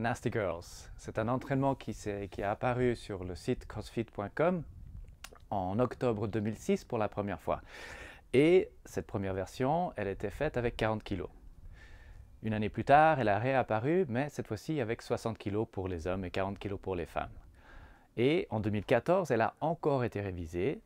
Nasty Girls. C'est un entraînement qui, est, qui est apparu sur le site crossfit.com en octobre 2006 pour la première fois. Et cette première version, elle était faite avec 40 kg. Une année plus tard, elle a réapparu, mais cette fois-ci avec 60 kg pour les hommes et 40 kg pour les femmes. Et en 2014, elle a encore été révisée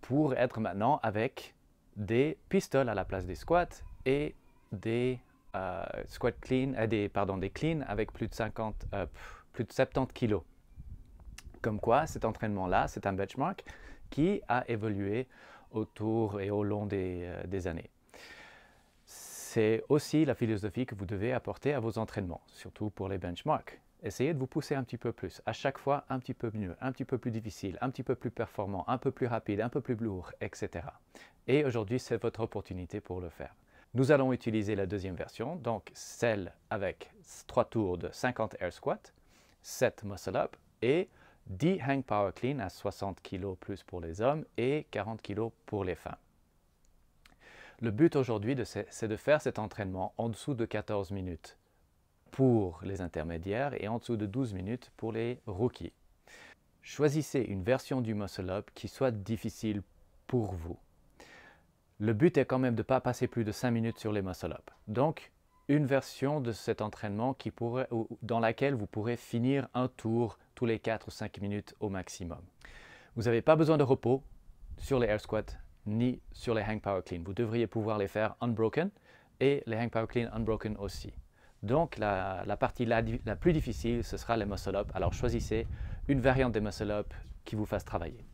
pour être maintenant avec des pistoles à la place des squats et des euh, squat clean, euh, des, pardon, des clean avec plus de, 50, euh, plus de 70 kilos. Comme quoi, cet entraînement-là, c'est un benchmark qui a évolué autour et au long des années. C'est aussi la philosophie que vous devez apporter à vos entraînements, surtout pour les benchmarks. Essayez de vous pousser un petit peu plus, à chaque fois un petit peu mieux, un petit peu plus difficile, un petit peu plus performant, un peu plus rapide, un peu plus lourd, etc. Et aujourd'hui, c'est votre opportunité pour le faire. Nous allons utiliser la deuxième version, donc celle avec 3 tours de 50 air squats, 7 muscle up et 10 hang power clean à 60 kg plus pour les hommes et 40 kg pour les femmes. Le but aujourd'hui, c'est de faire cet entraînement en dessous de 14 minutes pour les intermédiaires et en dessous de 12 minutes pour les rookies. Choisissez une version du muscle up qui soit difficile pour vous le but est quand même de ne pas passer plus de 5 minutes sur les muscle ups Donc, une version de cet entraînement qui pourrait, dans laquelle vous pourrez finir un tour tous les 4 ou 5 minutes au maximum. Vous n'avez pas besoin de repos sur les air squats ni sur les hang power clean. Vous devriez pouvoir les faire unbroken et les hang power clean unbroken aussi. Donc la, partie la, plus difficile, ce sera les muscle-up. Alors choisissez une variante des muscle ups qui vous fasse travailler.